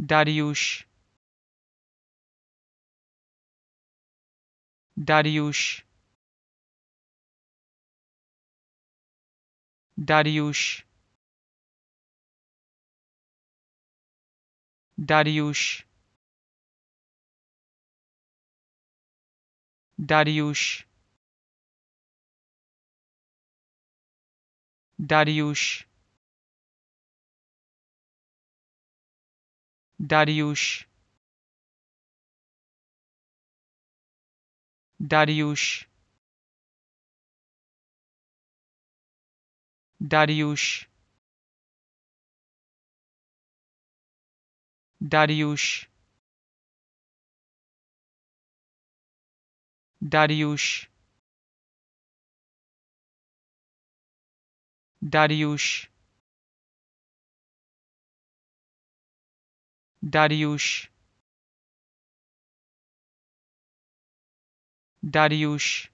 Dariush Dariush Dariush Dariush Dariush Dariush Dariush Dariush Dariush Dariush Dariush Dariush Dariush Dariush